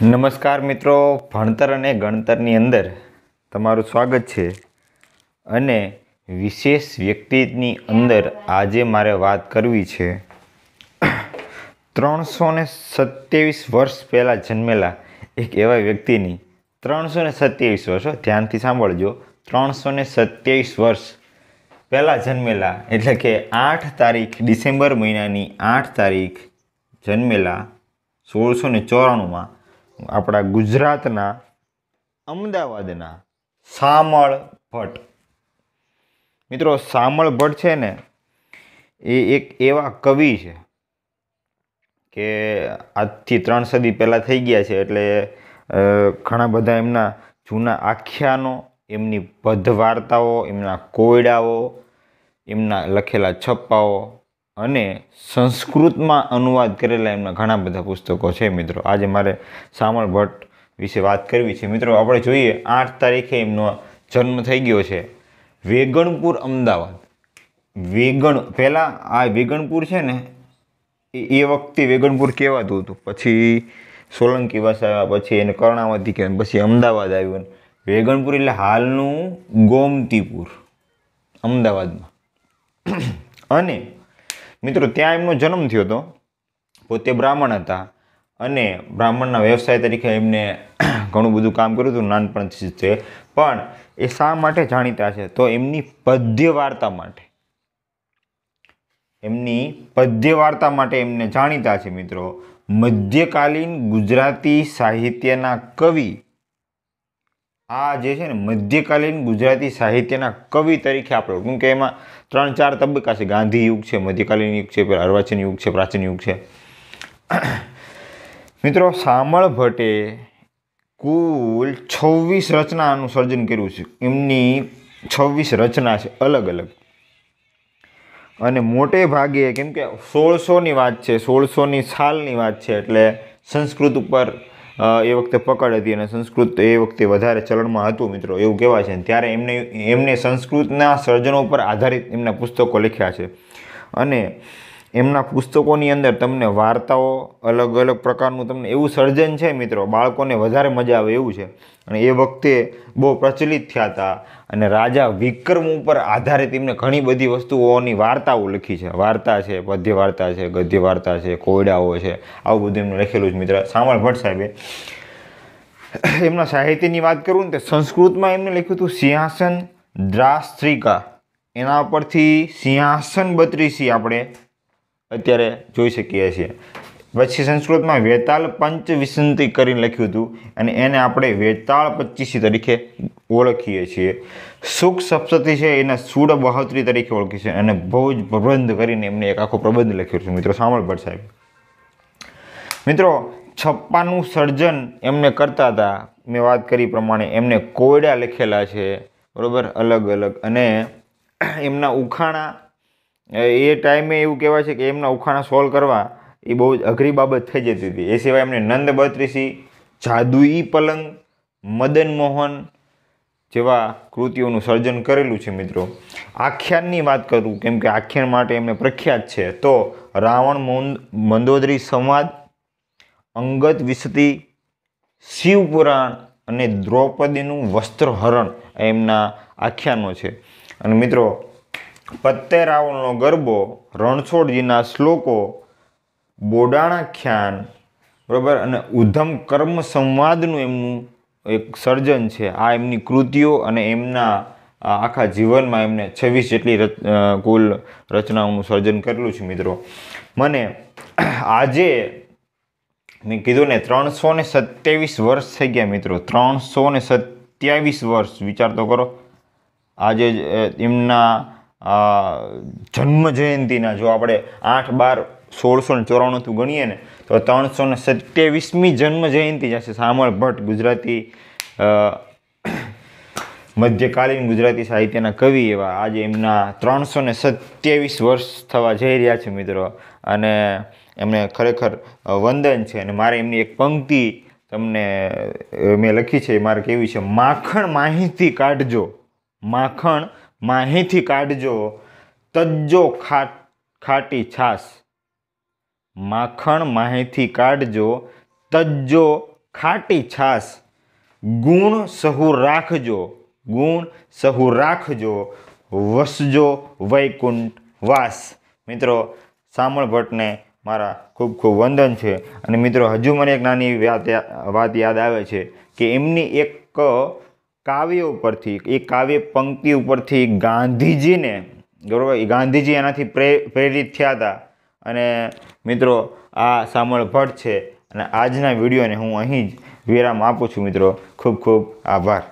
નમસ્કાર મિત્રો ભણતર અને ગણતરની અંદર તમારું સ્વાગત છે અને વિશેષ વ્યક્તિની અંદર આજે મારે વાત કરવી છે ત્રણસો ને સત્યાવીસ વર્ષ પહેલાં જન્મેલા એક એવા વ્યક્તિની ત્રણસો ને સત્યાવીસ વર્ષ ધ્યાનથી સાંભળજો ત્રણસો ને સત્યાવીસ વર્ષ પહેલાં જન્મેલા એટલે કે આઠ તારીખ ડિસેમ્બર મહિનાની આઠ તારીખ જન્મેલા સોળસો ને ચોરાણુંમાં આપણા ગુજરાતના અમદાવાદના સામળ ભટ્ટ મિત્રો સામળ ભટ્ટ છે ને એ એક એવા કવિ છે કે આજથી ત્રણ સદી પહેલાં થઈ ગયા છે એટલે ઘણા બધા એમના જૂના આખ્યાનો એમની બધ વાર્તાઓ એમના કોયડાઓ એમના લખેલા છપ્પાઓ અને સંસ્કૃતમાં અનુવાદ કરેલા એમના ઘણા બધા પુસ્તકો છે મિત્રો આજે મારે સામળ ભટ્ટ વિશે વાત કરવી છે મિત્રો આપણે જોઈએ આઠ તારીખે એમનો જન્મ થઈ ગયો છે વેગણપુર અમદાવાદ વેગણ પહેલાં આ વેગણપુર છે ને એ વખતે વેગણપુર કહેવાતું હતું પછી સોલંકી ભાષા આવ્યા પછી એને કર્ણાવતી કહેવાય પછી અમદાવાદ આવ્યું વેગણપુર એટલે હાલનું ગોમતીપુર અમદાવાદમાં અને મિત્રો ત્યાં એમનો જન્મ થયો હતો પોતે બ્રાહ્મણ હતા અને બ્રાહ્મણના વ્યવસાય તરીકે એમને ઘણું બધું કામ કર્યું હતું નાનપણથી છે પણ એ શા માટે જાણીતા છે તો એમની પદ્ય વાર્તા માટે એમની પદ્ય વાર્તા માટે એમને જાણીતા છે મિત્રો મધ્યકાલીન ગુજરાતી સાહિત્યના કવિ આ જે છે ને મધ્યકાલીન ગુજરાતી સાહિત્યના કવિ તરીકે આપણે કેમ કે એમાં ત્રણ ચાર તબક્કા છે ગાંધી યુગ છે મધ્યકાલીન યુગ છે અર્વાચીન યુગ છે પ્રાચીન યુગ છે મિત્રો સામળ ભટ્ટે કુલ છવ્વીસ રચનાનું સર્જન કર્યું છે એમની છવ્વીસ રચના છે અલગ અલગ અને મોટે ભાગે કેમ કે સોળસોની વાત છે સોળસોની સાલની વાત છે એટલે સંસ્કૃત ઉપર એ વખતે પકડ હતી અને સંસ્કૃત એ વખતે વધારે ચલણમાં હતું મિત્રો એવું કહેવાય છે ત્યારે એમને એમને સંસ્કૃતના સર્જનો ઉપર આધારિત એમના પુસ્તકો લખ્યા છે અને એમના પુસ્તકોની અંદર તમને વાર્તાઓ અલગ અલગ પ્રકારનું તમને એવું સર્જન છે મિત્રો બાળકોને વધારે મજા આવે એવું છે અને એ વખતે બહુ પ્રચલિત થયા હતા અને રાજા વિક્રમ ઉપર આધારિત એમને ઘણી બધી વસ્તુઓની વાર્તાઓ લખી છે વાર્તા છે પદ્ય વાર્તા છે ગદ્ય વાર્તા છે કોયડાઓ છે આવું બધું એમને લખેલું છે મિત્ર સામળ ભટ્ટ સાહેબે એમના સાહિત્યની વાત કરું ને તો સંસ્કૃતમાં એમને લખ્યું હતું સિંહાસન દ્રાસ્ત્રિકા એના પરથી સિંહાસન બત્રીસી આપણે અત્યારે જોઈ શકીએ છીએ પછી સંસ્કૃતમાં વેતાળ પંચ વિસંતિ કરીને લખ્યું હતું અને એને આપણે વેતાળ પચીસી તરીકે ઓળખીએ છીએ સુખ સપ્તતી છે એના સુડ બહોતરી તરીકે ઓળખી છે અને બહુ જ પ્રબંધ કરીને એમને એક આખો પ્રબંધ લખ્યો છે મિત્રો સાંભળ ભટ્ટ સાહેબ મિત્રો છપ્પાનું સર્જન એમને કરતા હતા મેં વાત કરી પ્રમાણે એમને કોયડા લખેલા છે બરાબર અલગ અલગ અને એમના ઉખાણા એ ટાઈમે એવું કહેવાય છે કે એમના ઉખાણા સોલ્વ કરવા એ બહુ જ અઘરી બાબત થઈ જતી હતી એ સિવાય એમને નંદ બત્રીસી જાદુઈ પલંગ મદન મોહન જેવા કૃતિઓનું સર્જન કરેલું છે મિત્રો આખ્યાનની વાત કરું કેમ કે આખ્યાન માટે એમને પ્રખ્યાત છે તો રાવણ મંદોદરી સંવાદ અંગત વિસતી શિવપુરાણ અને દ્રૌપદીનું વસ્ત્રહરણ એમના આખ્યાનો છે અને મિત્રો પત્તે રાવણનો ગરબો રણછોડજીના શ્લોકો બોડાણા ખ્યાન બરાબર અને ઉધમ કર્મ સંવાદનું એમનું એક સર્જન છે આ એમની કૃતિઓ અને એમના આખા જીવનમાં એમને છવ્વીસ જેટલી રચ કુલ રચનાઓનું સર્જન કરેલું છે મિત્રો મને આજે મેં કીધું ને ત્રણસો ને સત્યાવીસ વર્ષ થઈ ગયા મિત્રો ત્રણસો ને સત્યાવીસ વર્ષ વિચારતો કરો આજે એમના જન્મ જયંતિના જો આપણે આઠ બાર સોળસો ને ચોરાણુંથી ગણીએ ને તો ત્રણસો ને સત્યાવીસમી જન્મ જયંતિ જશે સામળ ભટ્ટ ગુજરાતી મધ્યકાલીન ગુજરાતી સાહિત્યના કવિ એવા આજે એમના ત્રણસો ને સત્યાવીસ વર્ષ થવા જઈ રહ્યા છે મિત્રો અને એમને ખરેખર વંદન છે અને મારે એમની એક પંક્તિ તમને મેં લખી છે મારે કેવી છે માખણ માહિતી કાઢજો માખણ માહીથી કાઢજો તજ્જો ખાટ ખાટી છાસ માખણ માહીથી કાઢજો તજ્જો ખાટી છાસ ગુણ સહુ રાખજો ગુણ સહુ રાખજો વસજો વૈકુંઠ વાસ મિત્રો સામળ ભટ્ટને મારા ખૂબ ખૂબ વંદન છે અને મિત્રો હજુ મને એક નાની વાત વાત યાદ આવે છે કે એમની એક કાવ્ય ઉપરથી એ કાવ્ય પંક્તિ ઉપરથી ગાંધીજીને બરાબર ગાંધીજી એનાથી પ્રેરિત થયા હતા અને મિત્રો આ સામળ ભટ્ટ છે અને આજના વિડીયોને હું અહીં જ વિરામ આપું છું મિત્રો ખૂબ ખૂબ આભાર